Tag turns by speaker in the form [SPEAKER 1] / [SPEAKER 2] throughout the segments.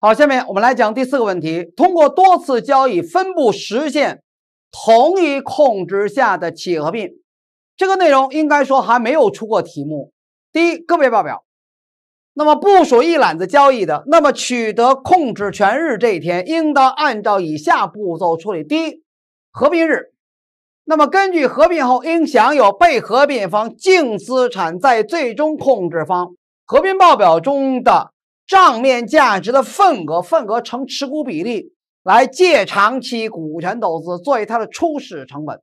[SPEAKER 1] 好，下面我们来讲第四个问题：通过多次交易分布实现同一控制下的企业合并。这个内容应该说还没有出过题目。第一个别报表，那么部署一揽子交易的，那么取得控制权日这一天，应当按照以下步骤处理：第一，合并日，那么根据合并后应享有被合并方净资产在最终控制方合并报表中的。账面价值的份额，份额乘持股比例来借长期股权投资作为它的初始成本。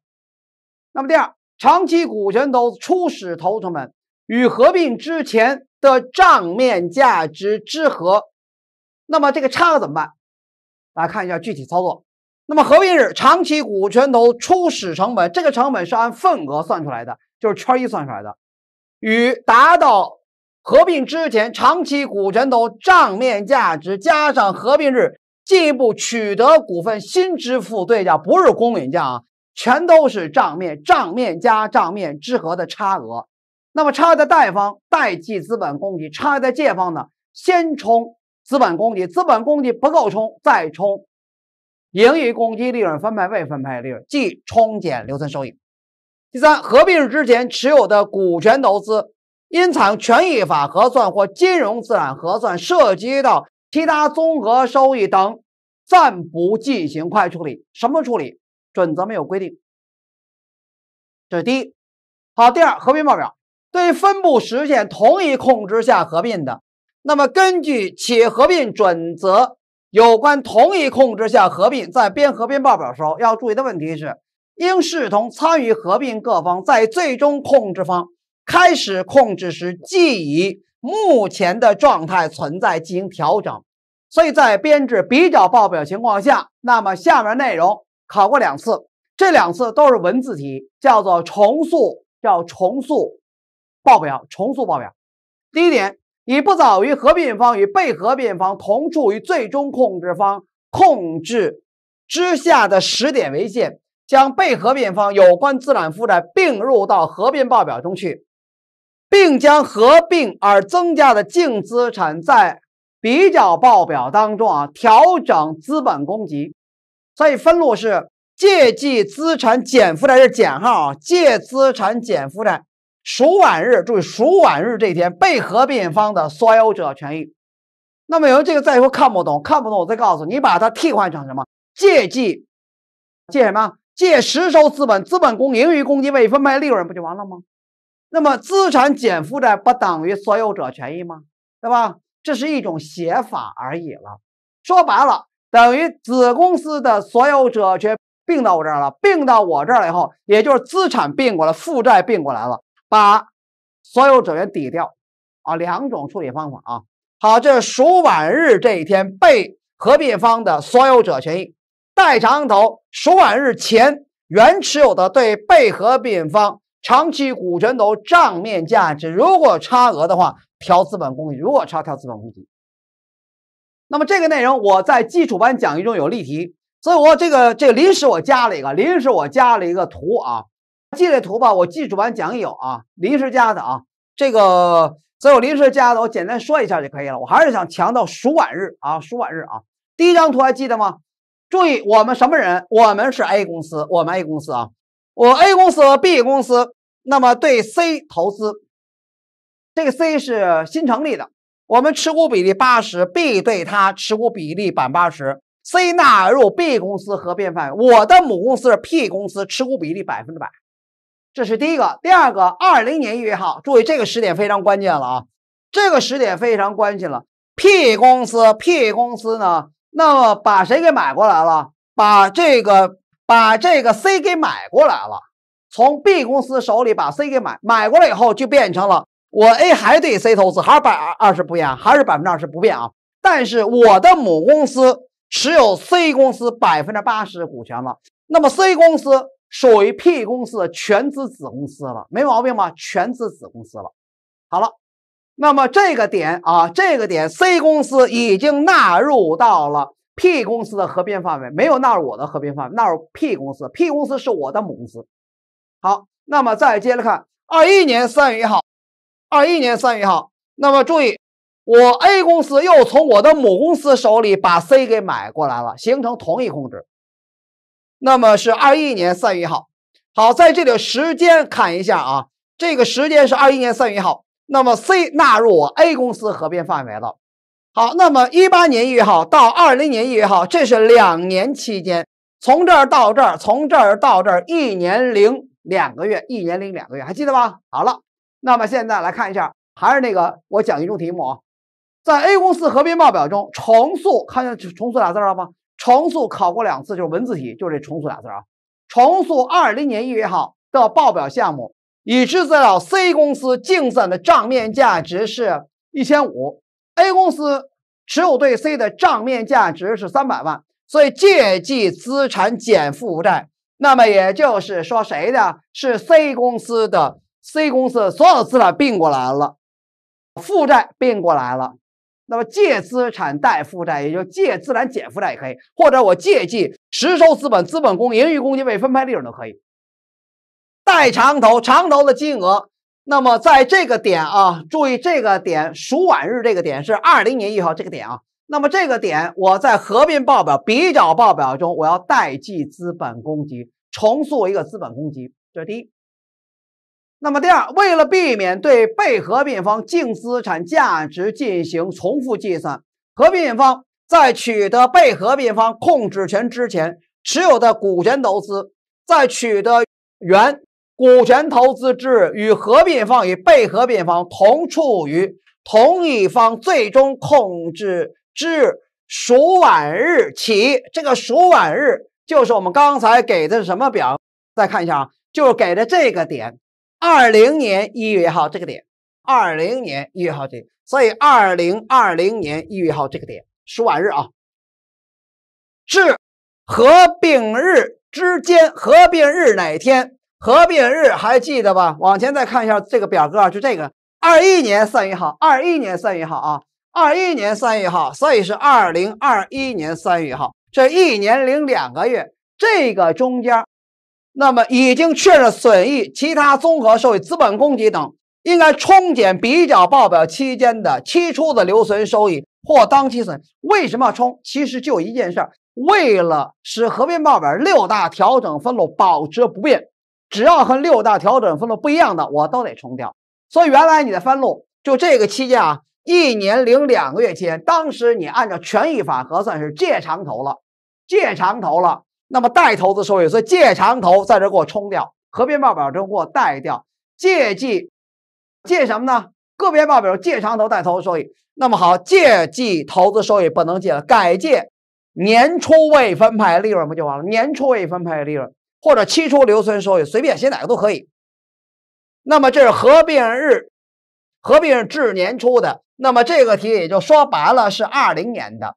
[SPEAKER 1] 那么第二，长期股权投资初始投成本与合并之前的账面价值之和，那么这个差额怎么办？大家看一下具体操作。那么合并日长期股权投资初始成本，这个成本是按份额算出来的，就是圈一算出来的，与达到。合并之前长期股权投资账面价值加上合并日进一步取得股份新支付对价不是公允价啊，全都是账面账面加账面之和的差额。那么差额贷方贷记资本公积，差额借方呢先冲资本公积，资本公积不够冲再冲盈余公积利润分配未分配利润，即冲减留存收益。第三，合并日之前持有的股权投资。因此，权益法核算或金融资产核算，涉及到其他综合收益等，暂不进行快处理。什么处理？准则没有规定。这是第一。好，第二，合并报表对分部实现同一控制下合并的，那么根据企业合并准则有关同一控制下合并，在编合并报表的时候要注意的问题是，应视同参与合并各方在最终控制方。开始控制时，即以目前的状态存在进行调整。所以在编制比较报表情况下，那么下面内容考过两次，这两次都是文字题，叫做重塑，叫重塑报表，重塑报表。第一点，以不早于合并方与被合并方同处于最终控制方控制之下的时点为限，将被合并方有关资产负债并入到合并报表中去。并将合并而增加的净资产在比较报表当中啊，调整资本公积，以分录是借记资产减负债，这是减号啊，借资产减负债，数晚日，注意数晚日这天被合并方的所有者权益。那么有人这个再说看不懂，看不懂我再告诉你，把它替换成什么？借记借什么？借实收资本、资本公、盈余公积、未分配利润，不就完了吗？那么资产减负债不等于所有者权益吗？对吧？这是一种写法而已了。说白了，等于子公司的所有者权并到我这儿了。并到我这儿以后，也就是资产并过来，负债并过来了，把所有者权抵掉啊。两种处理方法啊。好，这是赎晚日这一天被合并方的所有者权益，代长头赎晚日前原持有的对被合并方。长期股权投资账面价值，如果差额的话，调资本公积；如果差，调资本公积。那么这个内容我在基础班讲义中有例题，所以我这个这个临时我加了一个，临时我加了一个图啊。这图吧，我基础班讲义有啊，临时加的啊。这个，所以我临时加的，我简单说一下就可以了。我还是想强调数晚日啊，数晚日啊。第一张图还记得吗？注意我们什么人？我们是 A 公司，我们 A 公司啊，我 A 公司和 B 公司。那么对 C 投资，这个 C 是新成立的，我们持股比例八十，B 对它持股比例8八十，C 纳入 B 公司合并范围。我的母公司是 P 公司，持股比例百分之百，这是第一个。第二个，二零年一月号，注意这个时点非常关键了啊，这个时点非常关键了。P 公司，P 公司呢，那么把谁给买过来了？把这个把这个 C 给买过来了。从 B 公司手里把 C 给买买过来以后，就变成了我 A 还对 C 投资，还是百二十不变，还是百分之二十不变啊。但是我的母公司持有 C 公司百分之八十股权了，那么 C 公司属于 P 公司的全资子公司了，没毛病吧？全资子公司了。好了，那么这个点啊，这个点 C 公司已经纳入到了 P 公司的合并范围，没有纳入我的合并范围，纳入 P 公司，P 公司是我的母公司。好，那么再接着看，二一年三月一号，二一年三月一号。那么注意，我 A 公司又从我的母公司手里把 C 给买过来了，形成同一控制。那么是二一年三月一号。好，在这里时间看一下啊，这个时间是二一年三月一号。那么 C 纳入我 A 公司合并范围了。好，那么一八年一月号到二零年一月号，这是两年期间，从这儿到这儿，从这儿到这儿，一年零。两个月，一年零两个月，还记得吧？好了，那么现在来看一下，还是那个我讲一种题目啊，在 A 公司合并报表中，重塑看见重塑俩字了吗？重塑考过两次，就是文字题，就是这重塑俩字啊。重塑二零年一月号的报表项目，已知资料 C 公司净算的账面价值是一千五，A 公司持有对 C 的账面价值是三百万，所以借记资产减负债。那么也就是说，谁的是 C 公司的 C 公司所有资产并过来了，负债并过来了。那么借资产贷负债，也就借资产减负债也可以，或者我借记实收资本、资本公盈余公积未分配利润都可以。贷长投，长投的金额。那么在这个点啊，注意这个点，数晚日这个点是二零年一号这个点啊。那么这个点，我在合并报表、比较报表中，我要代记资本公积，重塑一个资本公积，这是第一。那么第二，为了避免对被合并方净资产价值进行重复计算，合并方在取得被合并方控制权之前持有的股权投资，在取得原股权投资之与合并方与被合并方同处于同一方最终控制。至暑晚日起，这个暑晚日就是我们刚才给的什么表？再看一下啊，就是给的这个点，二零年一月号这个点，二零年一月号这，所以二零二零年一月号这个点暑晚日啊，至合并日之间，合并日哪天？合并日还记得吧？往前再看一下这个表格啊，就这个二一年三月号，二一年三月号啊。二一年三月号，所以是二零二一年三月号，这一年零两个月，这个中间，那么已经确认损益，其他综合收益、资本公积等，应该冲减比较报表期间的期初的留存收益或当期损。为什么冲？其实就一件事儿，为了使合并报表六大调整分录保持不变，只要和六大调整分录不一样的，我都得冲掉。所以原来你的分录就这个期间啊。一年零两个月间，当时你按照权益法核算是借长投了，借长投了，那么带投资收益，所以借长投在这给我冲掉，合并报表中给我贷掉。借记借什么呢？个别报表借长投带投资收益。那么好，借记投资收益不能借了，改借年初未分配利润不就完了？年初未分配利润或者期初留存收益，随便写哪个都可以。那么这是合并日，合并日至年初的。那么这个题也就说白了是二零年的，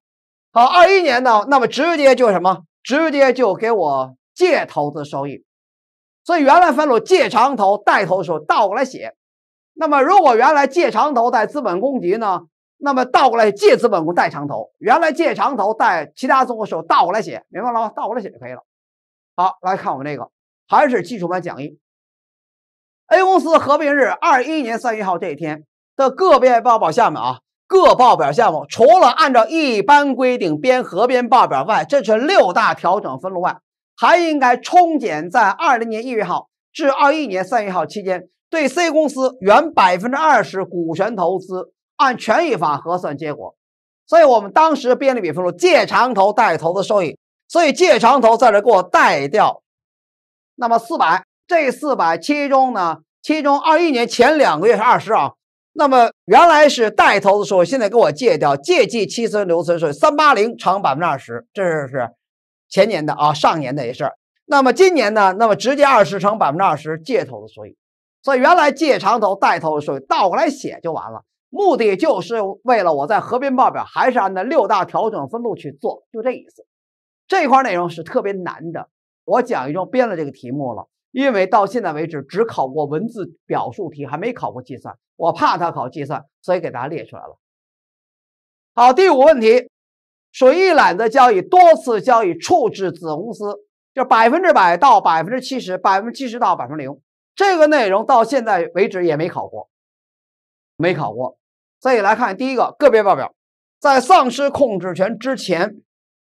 [SPEAKER 1] 好，二一年呢，那么直接就什么？直接就给我借投资收益，所以原来分了借长投、贷投的时候倒过来写。那么如果原来借长投贷资本公积呢，那么倒过来借资本公贷长投。原来借长投贷其他综合时候倒过来写，明白了吗？倒过来写就可以了。好，来看我们这个，还是基础班讲义。A 公司合并日二一年三月一号这一天。的个别报表下面啊，各报表项目除了按照一般规定编合编报表外，这是六大调整分录外，还应该冲减在二零年一月号至二一年三月号期间对 C 公司原百分之二十股权投资按权益法核算结果。所以我们当时编的笔分录借长投带投资收益，所以借长投在这给我带掉，那么四百这四百其中呢，其中二一年前两个月是二十啊。那么原来是带头的税，现在给我借掉，借记七存留存税三八零乘百分之二十，这是前年的啊，上年的一事那么今年呢，那么直接二十乘百分之二十借头的益，所以原来借长头带头的益倒过来写就完了，目的就是为了我在合并报表还是按照六大调整分录去做，就这意思。这块内容是特别难的，我讲一种编了这个题目了。因为到现在为止只考过文字表述题，还没考过计算，我怕他考计算，所以给大家列出来了。好，第五问题，水一揽子交易、多次交易处置子公司，就百分之百到百分之七十、百分之七十到百分之零，这个内容到现在为止也没考过，没考过。所以来看第一个个别报表，在丧失控制权之前，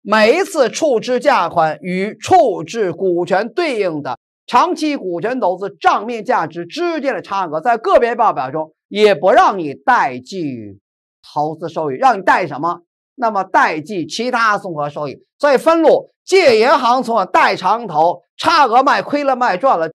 [SPEAKER 1] 每一次处置价款与处置股权对应的。长期股权投资账面价值之间的差额，在个别报表中也不让你代记投资收益，让你代什么？那么代记其他综合收益。所以分录借银行存款，贷长投差额，卖亏了卖赚了，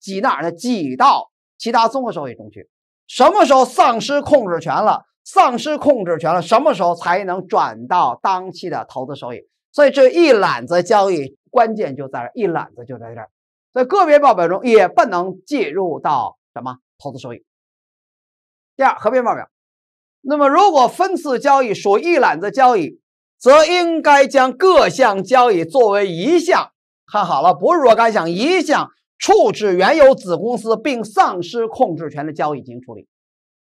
[SPEAKER 1] 挤哪儿呢？挤到其他综合收益中去。什么时候丧失控制权了？丧失控制权了，什么时候才能转到当期的投资收益？所以这一揽子交易关键就在这儿，一揽子就在这儿。在个别报表中也不能计入到什么投资收益。第二合并报表，那么如果分次交易属一揽子交易，则应该将各项交易作为一项，看好了不是若干项，一项处置原有子公司并丧失控制权的交易进行处理。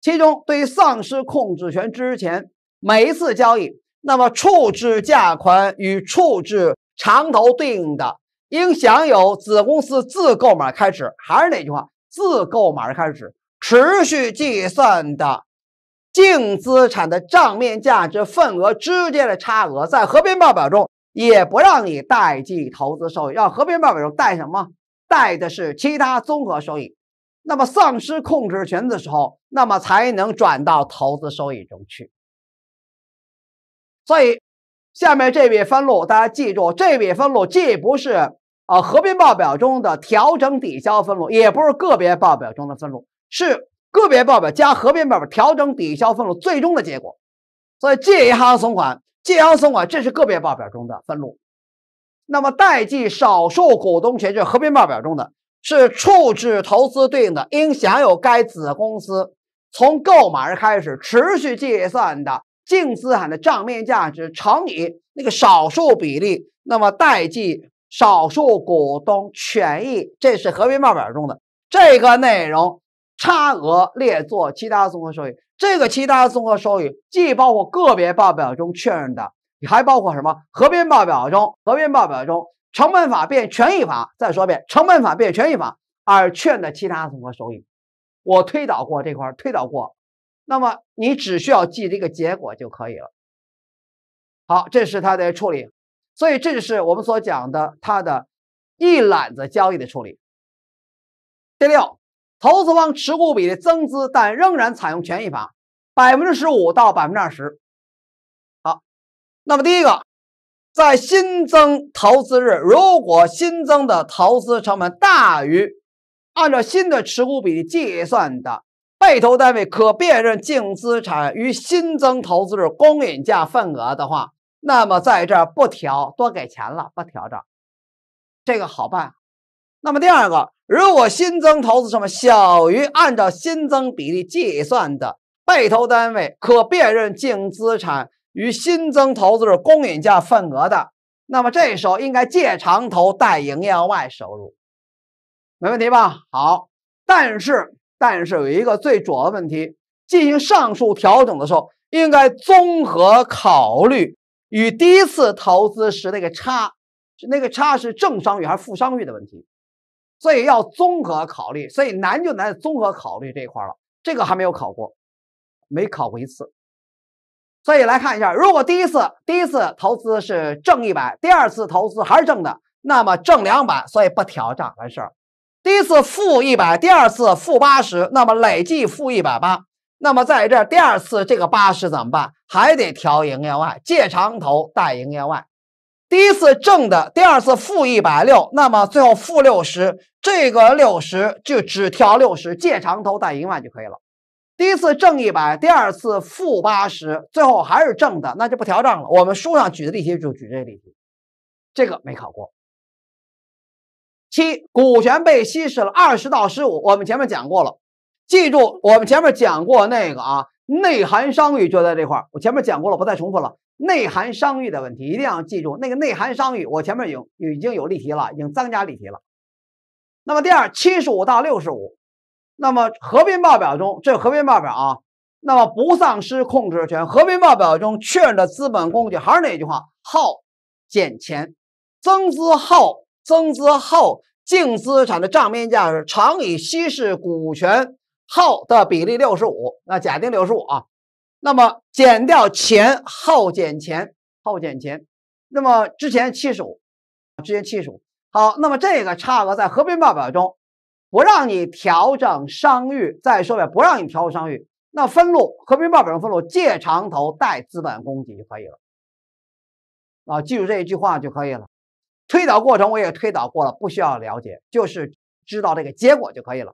[SPEAKER 1] 其中对于丧失控制权之前每一次交易，那么处置价款与处置长投对应的。应享有子公司自购买开始，还是那句话？自购买开始，持续计算的净资产的账面价值份额之间的差额，在合并报表中也不让你代记投资收益，要合并报表中带什么？带的是其他综合收益。那么丧失控制权的时候，那么才能转到投资收益中去。所以，下面这笔分录大家记住，这笔分录既不是。啊，合并报表中的调整抵消分录也不是个别报表中的分录，是个别报表加合并报表调整抵消分录最终的结果。所以借银行存款，借银行存款这是个别报表中的分录。那么代记少数股东权益，合并报表中的是处置投资对应的应享有该子公司从购买日开始持续计算的净资产的账面价值乘以那个少数比例。那么代记少数股东权益，这是合并报表中的这个内容，差额列作其他综合收益。这个其他综合收益既包括个别报表中确认的，还包括什么？合并报表中，合并报表中成本法变权益法，再说一遍，成本法变权益法而确认的其他综合收益，我推导过这块推导过，那么你只需要记这个结果就可以了。好，这是它的处理。所以这就是我们所讲的它的一揽子交易的处理。第六，投资方持股比例增资，但仍然采用权益法，百分之十五到百分之二十。好，那么第一个，在新增投资日，如果新增的投资成本大于按照新的持股比例计算的被投单位可辨认净资产与新增投资日公允价份额的话。那么在这儿不调，多给钱了，不调整，这个好办。那么第二个，如果新增投资什么小于按照新增比例计算的被投单位可辨认净资产与新增投资者公允价份额的，那么这时候应该借长投贷营业外收入，没问题吧？好，但是但是有一个最主要问题，进行上述调整的时候，应该综合考虑。与第一次投资时那个差，那个差是正商誉还是负商誉的问题，所以要综合考虑，所以难就难综合考虑这一块了。这个还没有考过，没考过一次。所以来看一下，如果第一次第一次投资是正一百，第二次投资还是正的，那么正两百，所以不调账完事儿。第一次负一百，第二次负八十，那么累计负一百八。那么在这儿，第二次这个八十怎么办？还得调营业外，借长投贷营业外。第一次正的，第二次负一百六，那么最后负六十，这个六十就只调六十，借长投贷营业外就可以了。第一次正一百，第二次负八十，最后还是正的，那就不调账了。我们书上举的例题就举这例题，这个没考过。七，股权被稀释了二十到十五，我们前面讲过了。记住，我们前面讲过那个啊，内涵商誉就在这块儿。我前面讲过了，不再重复了。内涵商誉的问题一定要记住，那个内涵商誉，我前面已经已经有例题了，已经增加例题了。那么第二，七十五到六十五，那么合并报表中，这合并报表啊，那么不丧失控制权，合并报表中确认的资本工具还是那句话，耗减钱，增资后，增资后净资产的账面价值乘以稀释股权。后的比例六十五，那假定六十五啊，那么减掉前后减前后减前，那么之前七十五，之前七十五，好，那么这个差额在合并报表中不让你调整商誉，再说也不让你调商誉，那分录合并报表中分录借长投贷资本公积就可以了啊，记住这一句话就可以了。推导过程我也推导过了，不需要了解，就是知道这个结果就可以了。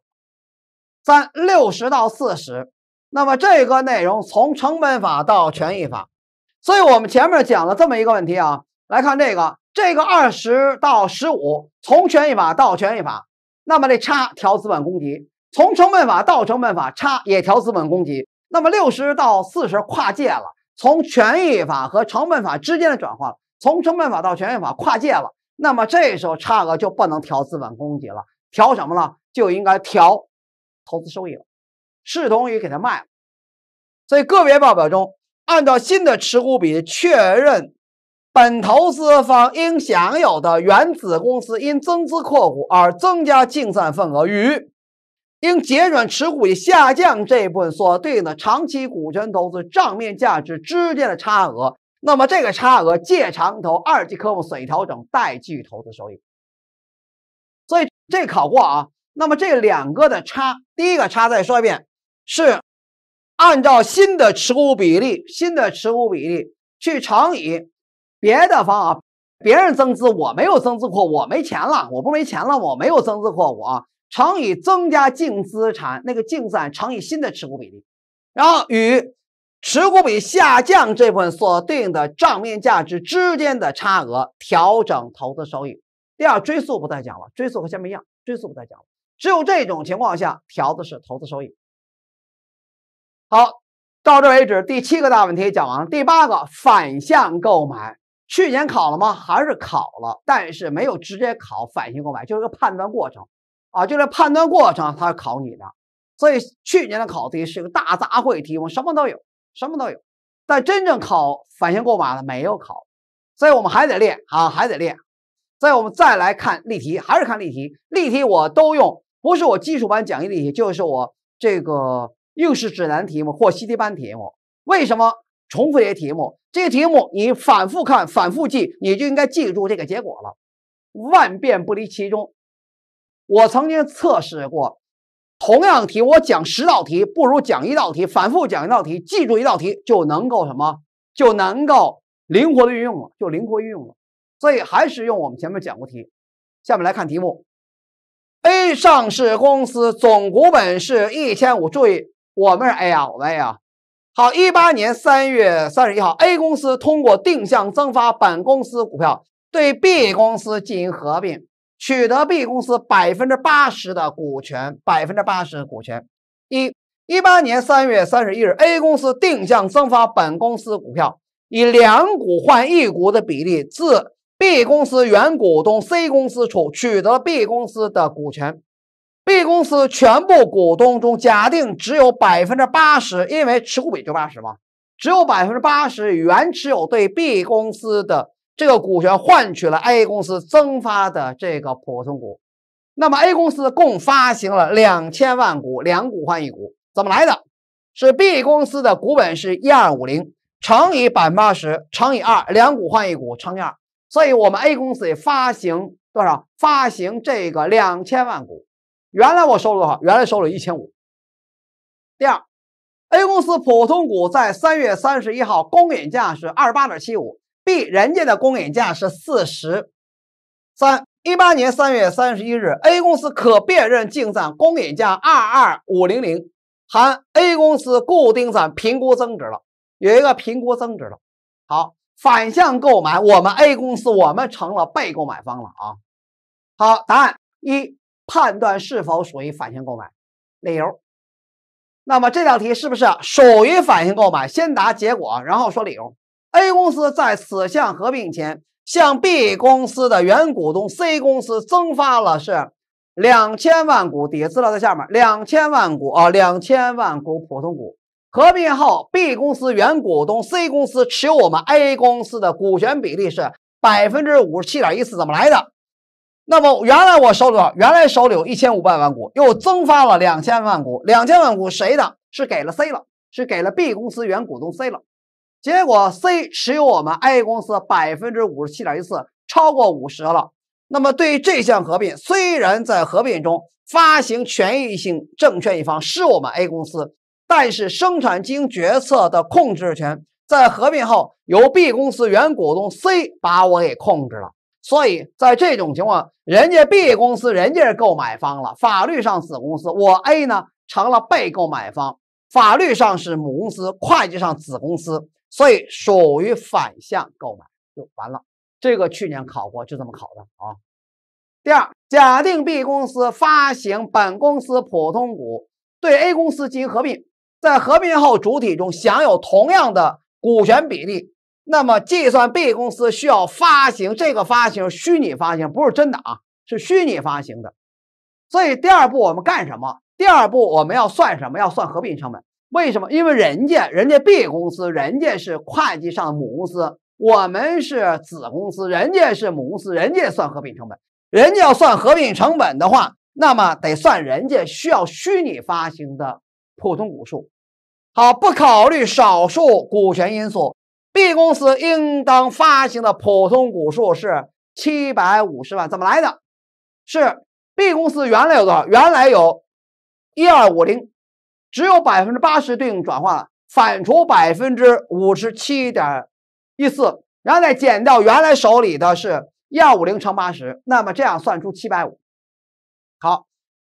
[SPEAKER 1] 三六十到四十，那么这个内容从成本法到权益法，所以我们前面讲了这么一个问题啊。来看这个，这个二十到十五，从权益法到权益法，那么这差调资本公积，从成本法到成本法，差也调资本公积，那么六十到四十跨界了，从权益法和成本法之间的转换，从成本法到权益法跨界了，那么这时候差额就不能调资本公积了，调什么了？就应该调。投资收益了，视同于给他卖了。所以个别报表中，按照新的持股比确认本投资方应享有的原子公司因增资扩股而增加净算份额与应结转持股下降这一部分所对应的长期股权投资账面价值之间的差额，那么这个差额借“长投”二级科目，损益调整代计投资收益。所以这考过啊。那么这两个的差，第一个差再说一遍，是按照新的持股比例，新的持股比例去乘以别的方啊，别人增资我没有增资扩，我没钱了，我不没钱了，我没有增资扩，我乘以增加净资产那个净资产乘以新的持股比例，然后与持股比下降这部分所对应的账面价值之间的差额调整投资收益。第二追溯不再讲了，追溯和前面一样，追溯不再讲了。只有这种情况下，调的是投资收益。好，到这为止，第七个大问题讲完了。第八个反向购买，去年考了吗？还是考了，但是没有直接考反向购买，就是个判断过程啊，就是判断过程，他考你的。所以去年的考题是个大杂烩题，我什么都有，什么都有。但真正考反向购买的没有考，所以我们还得练啊，还得练。再我们再来看例题，还是看例题，例题我都用。不是我基础班讲义题，就是我这个应试指南题目或习题班题目。为什么重复这些题目？这些题目你反复看、反复记，你就应该记住这个结果了。万变不离其中。我曾经测试过，同样题我讲十道题，不如讲一道题，反复讲一道题，记住一道题就能够什么？就能够灵活的运用了，就灵活运用了。所以还是用我们前面讲过题。下面来看题目。A 上市公司总股本是一千五，注意我们是 A 啊，我们 A 啊。好，一八年三月三十一号，A 公司通过定向增发本公司股票，对 B 公司进行合并，取得 B 公司百分之八十的股权，百分之八十股权。一一八年三月三十一日，A 公司定向增发本公司股票，以两股换一股的比例，自 B 公司原股东 C 公司处取得 B 公司的股权，B 公司全部股东中，假定只有百分之八十，因为持股比就八十嘛，只有百分之八十原持有对 B 公司的这个股权换取了 A 公司增发的这个普通股，那么 A 公司共发行了两千万股，两股换一股，怎么来的？是 B 公司的股本是一二五零乘以百分之八十乘以二，两股换一股乘以二。所以，我们 A 公司发行多少？发行这个两千万股，原来我收了多少？原来收了一千五。第二，A 公司普通股在三月三十一号公允价是二十八点七五，B 人家的公允价是四十三。一八年三月三十一日，A 公司可辨认净资产公允价二二五零零，含 A 公司固定资产评估增值了，有一个评估增值了。好。反向购买，我们 A 公司我们成了被购买方了啊！好，答案一判断是否属于反向购买，理由。那么这道题是不是属于反向购买？先答结果，然后说理由。A 公司在此项合并前向 B 公司的原股东 C 公司增发了是两千万股，底下资料在下面，两千万股啊，两千万股普通股。合并后，B 公司原股东 C 公司持有我们 A 公司的股权比例是百分之五十七点一四，怎么来的？那么原来我手里原来手里有一千五百万股，又增发了两千万股，两千万股谁的是给了 C 了，是给了 B 公司原股东 C 了，结果 C 持有我们 A 公司百分之五十七点一四，超过五十了。那么对于这项合并，虽然在合并中发行权益性证券一方是我们 A 公司。但是生产经营决策的控制权在合并后由 B 公司原股东 C 把我给控制了，所以在这种情况，人家 B 公司人家是购买方了，法律上子公司，我 A 呢成了被购买方，法律上是母公司，会计上子公司，所以属于反向购买，就完了。这个去年考过，就这么考的啊。第二，假定 B 公司发行本公司普通股对 A 公司进行合并。在合并后主体中享有同样的股权比例，那么计算 B 公司需要发行这个发行虚拟发行不是真的啊，是虚拟发行的。所以第二步我们干什么？第二步我们要算什么？要算合并成本。为什么？因为人家，人家 B 公司，人家是会计上的母公司，我们是子公司，人家是母公司，人家算合并成本。人家要算合并成本的话，那么得算人家需要虚拟发行的。普通股数，好，不考虑少数股权因素，B 公司应当发行的普通股数是七百五十万，怎么来的？是 B 公司原来有多少？原来有一二五零，只有百分之八十对应转化了，反除百分之五十七点一四，然后再减掉原来手里的是一二五零乘八十，那么这样算出七百五。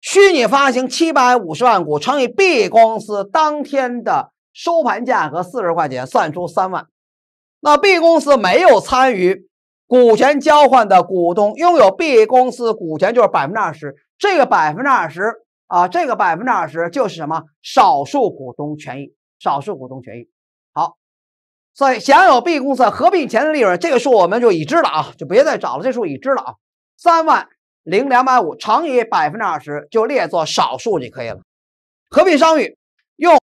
[SPEAKER 1] 虚拟发行七百五十万股乘以 B 公司当天的收盘价格四十块钱，算出三万。那 B 公司没有参与股权交换的股东，拥有 B 公司股权就是百分之二十。这个百分之二十啊，这个百分之二十就是什么？少数股东权益，少数股东权益。好，所以享有 B 公司合并前的利润，这个数我们就已知了啊，就别再找了，这数已知了啊，三万。零两百五乘以百分之二十，就列作少数就可以了。合并商誉用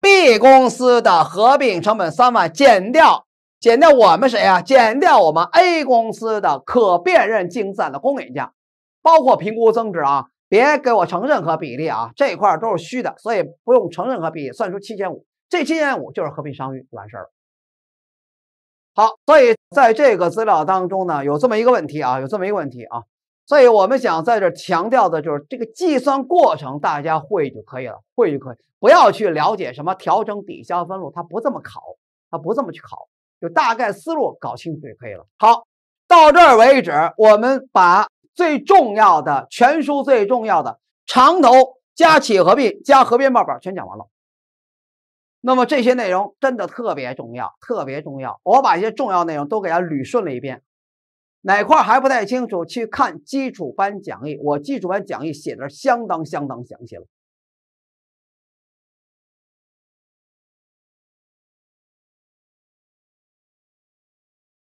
[SPEAKER 1] B 公司的合并成本三万减掉，减掉我们谁呀？减掉我们 A 公司的可辨认净资产的公允价，包括评估增值啊，别给我乘任何比例啊，这块都是虚的，所以不用乘任何比例，算出七千五，这七千五就是合并商誉就完事儿了。好，所以在这个资料当中呢，有这么一个问题啊，有这么一个问题啊。所以我们想在这强调的就是这个计算过程，大家会就可以了，会就可以，不要去了解什么调整抵消分录，他不这么考，他不这么去考，就大概思路搞清楚就可以了。好，到这儿为止，我们把最重要的全书最重要的长头加企业合并加合并报表全讲完了。那么这些内容真的特别重要，特别重要。我把一些重要内容都给它捋顺了一遍。哪块还不太清楚？去看基础班讲义，我基础班讲义写的相当相当详细了。